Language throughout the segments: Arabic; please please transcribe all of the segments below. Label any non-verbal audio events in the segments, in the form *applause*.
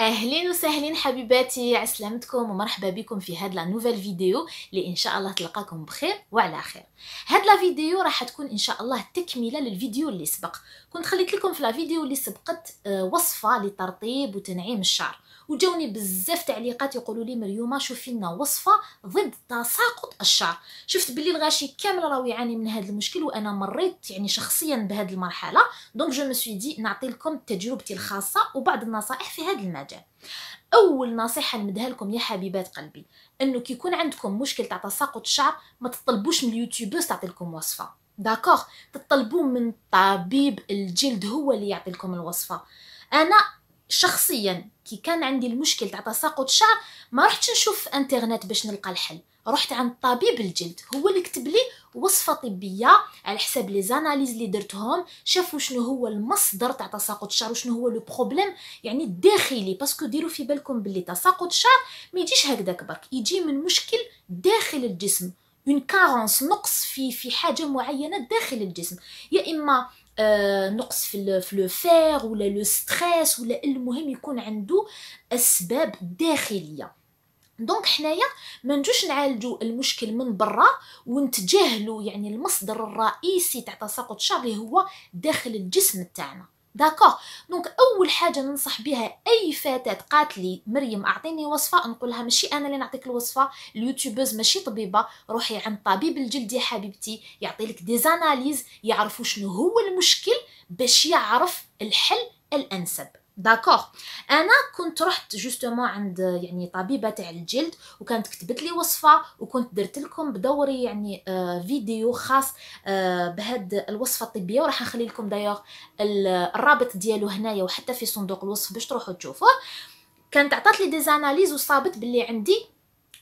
اهلين وسهلين حبيباتي عسلامتكم ومرحبا بكم في هاد لا نوفيل فيديو اللي ان شاء الله تلقاكم بخير وعلى خير هاد لا فيديو راح تكون ان شاء الله تكمله للفيديو اللي سبق كنت خليت لكم في لا فيديو اللي سبقت آه، وصفه لترطيب وتنعيم الشعر وجاوني بزاف تعليقات يقولوا لي مريوما شوفي لنا وصفه ضد تساقط الشعر شفت بلي الغاشي كامل راهو يعاني من هذا المشكل وانا مريت يعني شخصيا بهذه المرحله دونك جو مسوي دي نعطي لكم تجربتي الخاصه وبعض النصائح في هذا المجال اول نصيحه نمدها لكم يا حبيبات قلبي انه كي يكون عندكم مشكل تاع تساقط الشعر ما تطلبوش من اليوتيوبرز تعطي لكم وصفه داكوغ تطلبوا من طبيب الجلد هو اللي يعطي لكم الوصفه انا شخصيا كي كان عندي المشكل تاع تساقط شعر ما رحتش نشوف في انترنت باش نلقى الحل رحت عند طبيب الجلد هو اللي كتب لي وصفه طبيه على حساب لي زاناليز اللي درتهم شافوا شنو هو المصدر تاع تساقط الشعر وشنو هو لو بروبليم يعني الداخلي باسكو ديروا في بالكم باللي تساقط الشعر ما يجيش هكذا برك يجي من مشكل داخل الجسم اون كارونس نقص في في حاجه معينه داخل الجسم يا اما آه، نقص في لو فير ولا لو ستريس ولا المهم يكون عنده اسباب داخليه دونك حنايا ما نجوش نعالجو المشكل من برا ونتجاهلو يعني المصدر الرئيسي تاع تساقط الشعر هو داخل الجسم تاعنا داكوغ دونك اول حاجه ننصح بها اي فتاه قالت لي مريم اعطيني وصفه نقول لها ماشي انا اللي نعطيك الوصفه اليوتيوبرز ماشي طبيبه روحي عند طبيب الجلد يا حبيبتي يعطي لك ديزاناليز يعرفوا شنو هو المشكل باش يعرف الحل الانسب داكوغ انا كنت رحت جوستومون عند يعني طبيبه تاع الجلد وكانت كتبت لي وصفه وكنت درت لكم بدوري يعني آه فيديو خاص آه بهاد الوصفه الطبيه وراح نخلي لكم دايوغ الرابط ديالو هنايا وحتى في صندوق الوصف باش تروحوا تشوفوه كانت عطات لي ديزاناليز وصابت باللي عندي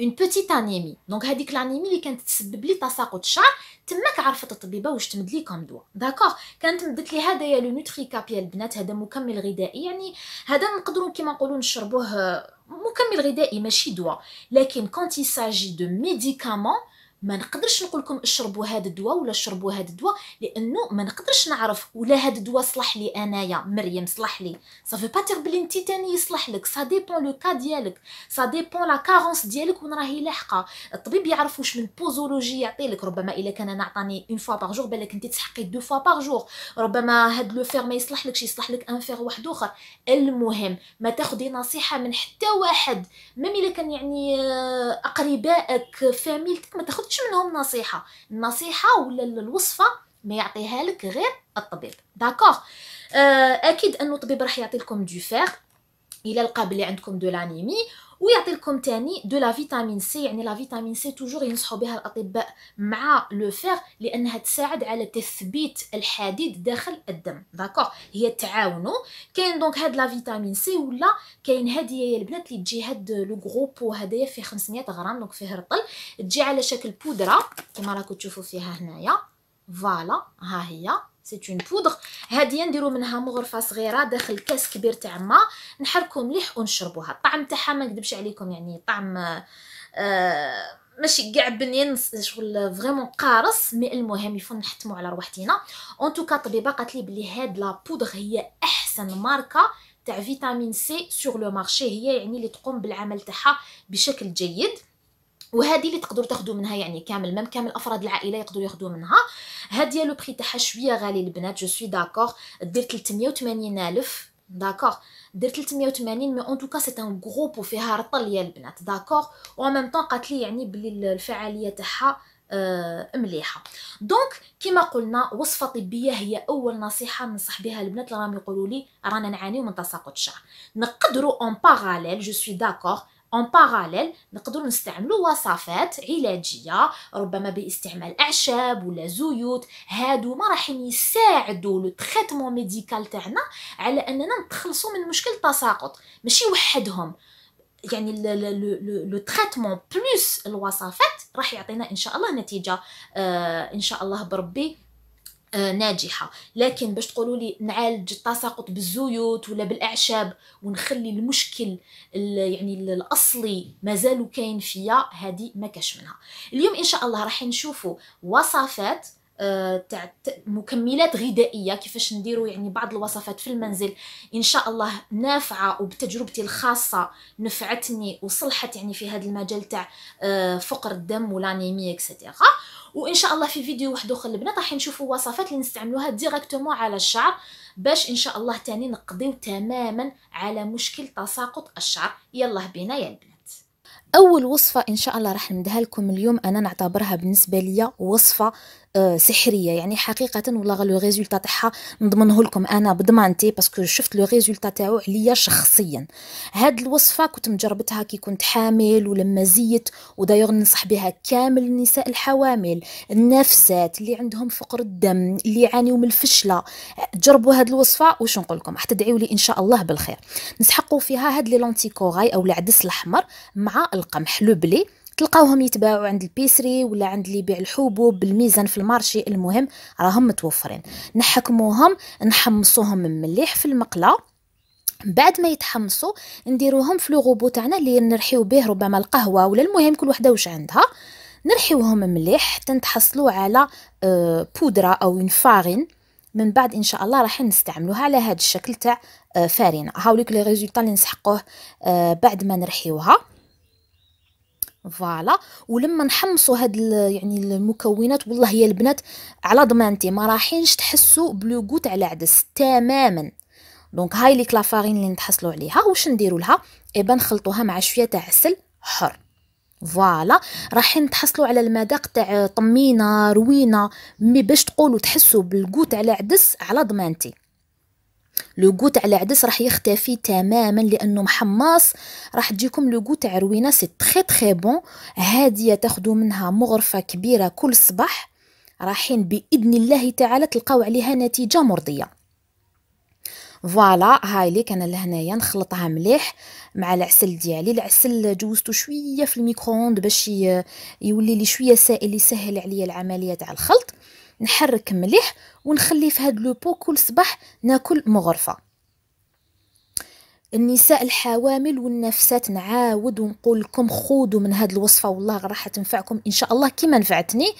اون بوتيت انيمي دونك هذيك الانيمي اللي كانت تسبب لي تساقط الشعر تماك عرفت الطبيبه واش تمد لي كوم دوا داكوغ كانت مدت لي هذا يا لو كاب يا البنات هذا مكمل غذائي يعني هذا نقدروا كيما نقولوا نشربوه مكمل غذائي ماشي دواء لكن كونتي ساجي دو ميديكامون ما نقدرش نقول لكم اشربوا هذا الدواء ولا شربوا هذا الدواء لانه ما نقدرش نعرف ولا هذا الدواء صلح لي انايا مريم صلح لي صافي با تير بلي انت تاني يصلح لك سا ديبون لو كا ديالك سا ديبون لا كارونس ديالك وين راهي لاحقه الطبيب يعرف واش من بوزولوجي يعطي لك ربما الا كان انا عطاني اون فوا باغ جور بالك انت تسحقي دو فوا باغ جور ربما هاد لو فير ما يصلح لكش يصلح لك ان فير واحد اخر المهم ما تاخدي نصيحه من حتى واحد ميم الا كان يعني آه، اقربائك فاميلتك ما تاخدش تاخذش منهم نصيحه النصيحه ولا الوصفه ما يعطيها لك غير الطبيب داكوغ آه اكيد انه الطبيب راح يعطي لكم دو فيغ الا لقى بلي عندكم دو لانيمي ويعطي لكم تاني دو لا فيتامين سي يعني لا فيتامين سي توجور ينصحوا بها الاطباء مع لو فيغ لانها تساعد على تثبيت الحديد داخل الدم داكوغ هي تعاونو كاين دونك هاد لا فيتامين سي ولا كاين هادي يا البنات اللي تجي هاد لو غروب وهدايا فيه 500 غرام دونك فيه رطل تجي على شكل بودره كما راكم تشوفوا فيها هنايا فوالا ها هي سي اون بودغ هادية نديرو منها مغرفه صغيره داخل كاس كبير تاع ما نحركو مليح ونشربوها الطعم تاعها ما نكذبش عليكم يعني طعم آه ماشي كاع بنين شغل فريمون قارص مي المهم يفون نحتمو على روحتينا اون توكا طبيبه قالت لي بلي هاد لا بودغ هي احسن ماركه تاع فيتامين سي سور لو مارشي هي يعني اللي تقوم بالعمل تاعها بشكل جيد وهذه اللي تقدروا تاخذوا منها يعني كامل ميم كامل افراد العائله يقدروا ياخذوا منها هاديه لو بري تاعها شويه غالي البنات جو سوي داكور دير 380 الف داكور دير 380 مي اون توكا سي ان غروب وفيها رطل يا البنات داكور و ميم طون قالت لي يعني بلي الفعاليه تاعها آه، مليحه دونك كما قلنا وصفه طبيه هي اول نصيحه ننصح بها البنات اللي راهم يقولوا لي رانا نعانيو من تساقط الشعر نقدروا اون باراليل جو سوي داكور اون باراليل نقدروا نستعملوا وصفات علاجيه ربما باستعمال اعشاب ولا زيوت هادو ما راح يساعدوا لو تريتمون ميديكال تاعنا على اننا نتخلصوا من مشكل التساقط ماشي وحدهم يعني لو تريتمون بلوس الوصفات راح يعطينا ان شاء الله نتيجه آه ان شاء الله بربي آه، ناجحه لكن باش تقولوا لي نعالج التساقط بالزيوت ولا بالاعشاب ونخلي المشكل يعني الاصلي مازالو كاين فيا هذه ما كاش منها اليوم ان شاء الله راح نشوفوا وصفات آه، تاع مكملات غذائيه كيفاش نديروا يعني بعض الوصفات في المنزل ان شاء الله نافعه وبتجربتي الخاصه نفعتني وصلحت يعني في هذا المجال تاع آه، فقر الدم والانيميا اكسيتيرا وان شاء الله في فيديو واحد اخر البنات راح نشوفوا وصفات اللي نستعملوها ديريكتومون على الشعر باش ان شاء الله تاني نقضيو تماما على مشكل تساقط الشعر يلا بينا يا البنات اول وصفه ان شاء الله راح نمدها لكم اليوم انا نعتبرها بالنسبه ليا وصفه آه، سحريه يعني حقيقه والله لو ريزولتا تاعها نضمنه لكم انا بضمانتي باسكو شفت لو ريزولتا تاعو عليا شخصيا هاد الوصفه كنت مجربتها كي كنت حامل ولما زيت ودايوغ ننصح بها كامل النساء الحوامل النافسات اللي عندهم فقر الدم اللي يعانيو من الفشله جربوا هاد الوصفه واش نقول لكم راح لي ان شاء الله بالخير نسحقوا فيها هاد لي لونتيكوغاي او العدس الاحمر مع لو بلي تلقاوهم يتباعوا عند البيسري ولا عند اللي يبيع الحبوب بالميزان في المارشي المهم راهم متوفرين نحكموهم نحمصوهم من مليح في المقله بعد ما يتحمصوا نديروهم في لوغوبو تاعنا اللي نرحيو به ربما القهوه ولا المهم كل وحده واش عندها نرحيوهم مليح حتى نتحصلوا على آه، بودره او فارين من بعد ان شاء الله راح نستعملوها على هذا الشكل تاع فارينه هاوليك لي ريزولطا اللي نسحقوه آه، بعد ما نرحيوها فوالا ولما نحمصوا هاد يعني المكونات والله يا البنات على ضمانتي ما راحينش تحسوا بلوغو تاع العدس تماما دونك هاي لي كلافارين اللي نتحصلوا عليها واش نديروا لها ايبا نخلطوها مع شويه تاع عسل حر فوالا راحين تحصلوا على المذاق تاع طمينه روينه مي باش تقولوا تحسوا بالكوت على عدس على ضمانتي لو كو تاع العدس راح يختفي تماما لانه محمص راح تجيكم لو كو تاع روينه سي تري تري بون هاديه تاخذوا منها مغرفه كبيره كل صباح راحين باذن الله تعالى تلقاو عليها نتيجه مرضيه فوالا هاي ليك انا لهنايا نخلطها مليح مع العسل ديالي العسل جوزته شويه في الميكرووند باش يولي لي شويه سائل يسهل عليا العمليه تاع الخلط نحرك مليح ونخلي في هاد لوبو كل صباح ناكل مغرفه النساء الحوامل والنفسات نعاود ونقول لكم خودوا من هاد الوصفه والله راح تنفعكم ان شاء الله كما نفعتني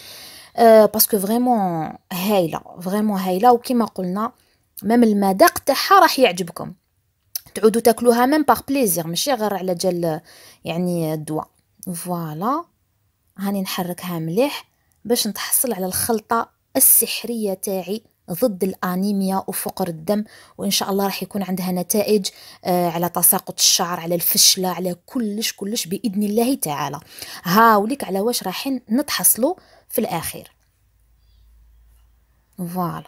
أه باسكو فريمون هايله فريمون هايله وكما قلنا مام المذاق تاعها راح يعجبكم تعودوا تاكلوها مام باغ بليزير ماشي غير على جال يعني الدواء فوالا هاني نحركها مليح باش نتحصل على الخلطه السحرية تاعي ضد الانيميا وفقر الدم وان شاء الله راح يكون عندها نتائج آه، على تساقط الشعر على الفشله على كلش كلش باذن الله تعالى هاوليك على واش راح نتحصلوا في الاخير فوالا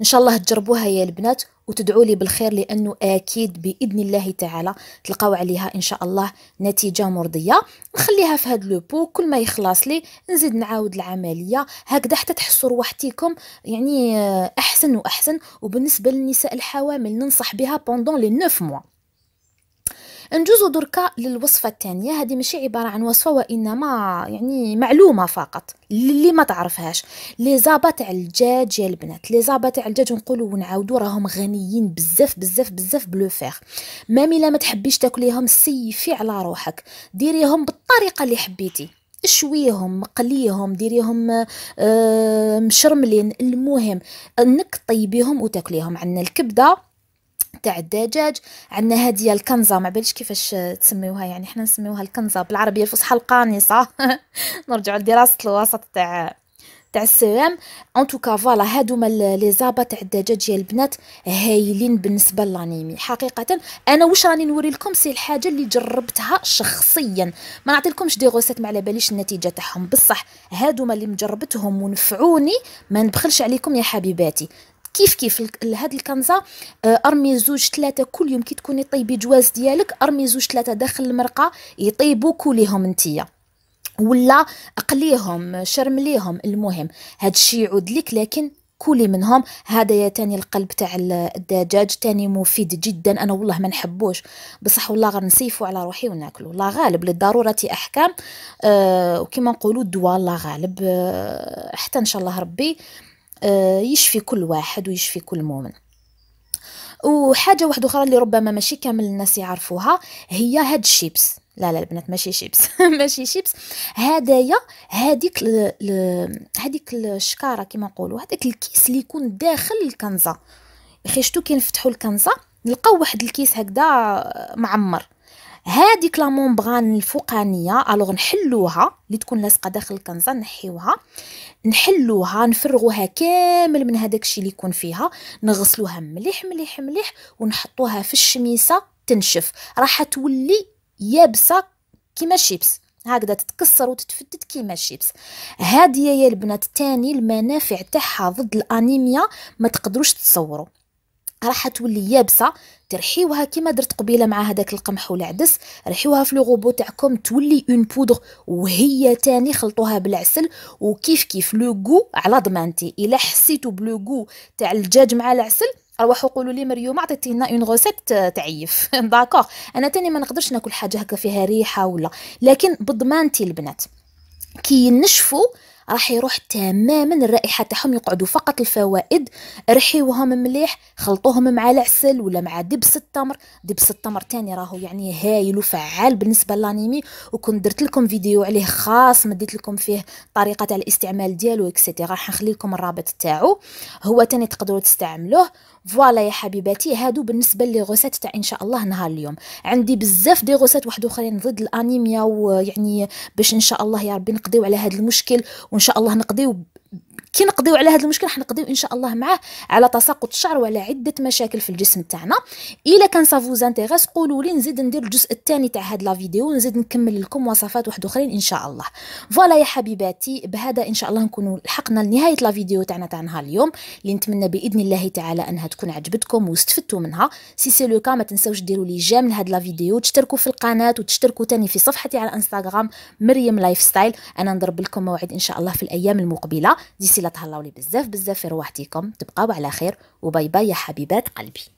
ان شاء الله تجربوها يا البنات وتدعوا لي بالخير لانه اكيد باذن الله تعالى تلقاو عليها ان شاء الله نتيجه مرضيه نخليها في هذا لو بو كل ما يخلص لي نزيد نعاود العمليه هكذا حتى تحسوا روحتيكم يعني احسن واحسن وبالنسبه للنساء الحوامل ننصح بها بوندون لي 9 موا نجوزو دركا للوصفة الثانية هذه ماشي عبارة عن وصفة وإنما يعني معلومة فقط اللي ما تعرفهاش لي زابا تاع الدجاج يا البنات لي زابا تاع الدجاج نقولوا ونعاودوا راهم غنيين بزاف بزاف بزاف بلو فيغ مامي الا ما تحبيش تاكليهم سيفي على روحك ديريهم بالطريقه اللي حبيتي شويهم قليهم ديريهم آه، مشرملين المهم انك طيبيهم وتاكليهم عندنا الكبده تاع الدجاج عندنا هذه الكنزه ما باليش كيفاش تسميوها يعني حنا نسميوها الكنزه بالعربيه الفصحى القانصه *laughs* نرجع لدراسه الوسط تاع تاع السيام ان توكا فوالا هما لي زابا تاع الدجاج يا البنات هايلين بالنسبه للانيمي حقيقه انا واش راني نوري لكم سي الحاجه اللي جربتها شخصيا ما لكمش دي غوسيت ما على باليش النتيجه تاعهم بصح هادو اللي مجربتهم ونفعوني ما نبخلش عليكم يا حبيباتي كيف كيف هاد الكنزه آه، ارمي زوج ثلاثه كل يوم كي تكوني طيبي جواز ديالك ارمي زوج ثلاثه داخل المرقه يطيبوا كليهم نتيا ولا اقليهم شرمليهم المهم هاد الشيء يعود لك لكن كولي منهم هذا يا تاني القلب تاع الدجاج تاني مفيد جدا انا والله ما نحبوش بصح والله غير نسيفو على روحي وناكلو الله غالب للضروره احكام أه وكما نقولوا الدواء الله غالب أه حتى ان شاء الله ربي آه، يشفي كل واحد ويشفي كل مؤمن وحاجه واحده اخرى اللي ربما ماشي كامل الناس يعرفوها هي هاد الشيبس لا لا البنات ماشي شيبس *laughs* ماشي شيبس هدايا هذيك هذيك الشكاره كما نقولوا هذاك الكيس اللي يكون داخل الكنزه خشتو كي نفتحوا الكنزه نلقاو واحد الكيس هكذا آه، معمر هذيك لا الفوقانيه الوغ نحلوها اللي تكون لاصقه داخل الكنزه نحيوها نحلوها نفرغوها كامل من هذاك الشيء اللي يكون فيها نغسلوها مليح مليح مليح ونحطوها في الشميسه تنشف راح تولي يابسه كيما شيبس هكذا تتكسر وتتفتت كيما شيبس هادي يا البنات تاني المنافع تاعها ضد الانيميا ما تقدروش تصوروا راح تولي يابسه ترحيوها كما درت قبيله مع هذاك القمح والعدس رحيوها في لو تاعكم تولي اون بودغ وهي تاني خلطوها بالعسل وكيف كيف لو جو على ضمانتي الا حسيتو بلو جو تاع الدجاج مع العسل روحوا قولوا لي مريوم عطيتي لنا اون غوسيت آه، تعيف *laughs* داكوغ انا تاني ما نقدرش ناكل حاجه هكا فيها ريحه ولا لكن بضمانتي البنات كي نشفوا راح يروح تماما الرائحه تاعهم يقعدوا فقط الفوائد رحيوهم مليح خلطوهم مع العسل ولا مع دبس التمر دبس التمر تاني راهو يعني هايل وفعال بالنسبه للانيمي وكون درت لكم فيديو عليه خاص مديت لكم فيه طريقه تاع الاستعمال ديالو اكسيتيرا راح نخلي لكم الرابط تاعو هو تاني تقدروا تستعملوه فوالا يا حبيباتي هادو بالنسبه لي غوسات تاع ان شاء الله نهار اليوم عندي بزاف دي غوسات واحد اخرين ضد الانيميا ويعني باش ان شاء الله يا ربي نقضيو على هذا المشكل وان شاء الله نقضيو كي نقضيو على هذا المشكل حنقضيو ان شاء الله معاه على تساقط الشعر وعلى عده مشاكل في الجسم تاعنا الا كان سافو زانتيغاس قولوا لي نزيد ندير الجزء الثاني تاع هاد لا فيديو ونزيد نكمل لكم وصفات واحد اخرين ان شاء الله فوالا يا حبيباتي بهذا ان شاء الله نكونوا لحقنا لنهايه لا فيديو تاعنا تاع نهار اليوم اللي نتمنى باذن الله تعالى انها تكون عجبتكم واستفدتوا منها سي سي لو كا ما تنساوش ديروا لي جيم لهاد لا فيديو تشتركوا في القناه وتشتركوا تاني في صفحتي على انستغرام مريم لايف ستايل انا نضرب لكم موعد ان شاء الله في الايام المقبله دي ميرسي لا تهلاولي بزاف بزاف في رواحتكم تبقاو على خير وباي باي يا حبيبات قلبي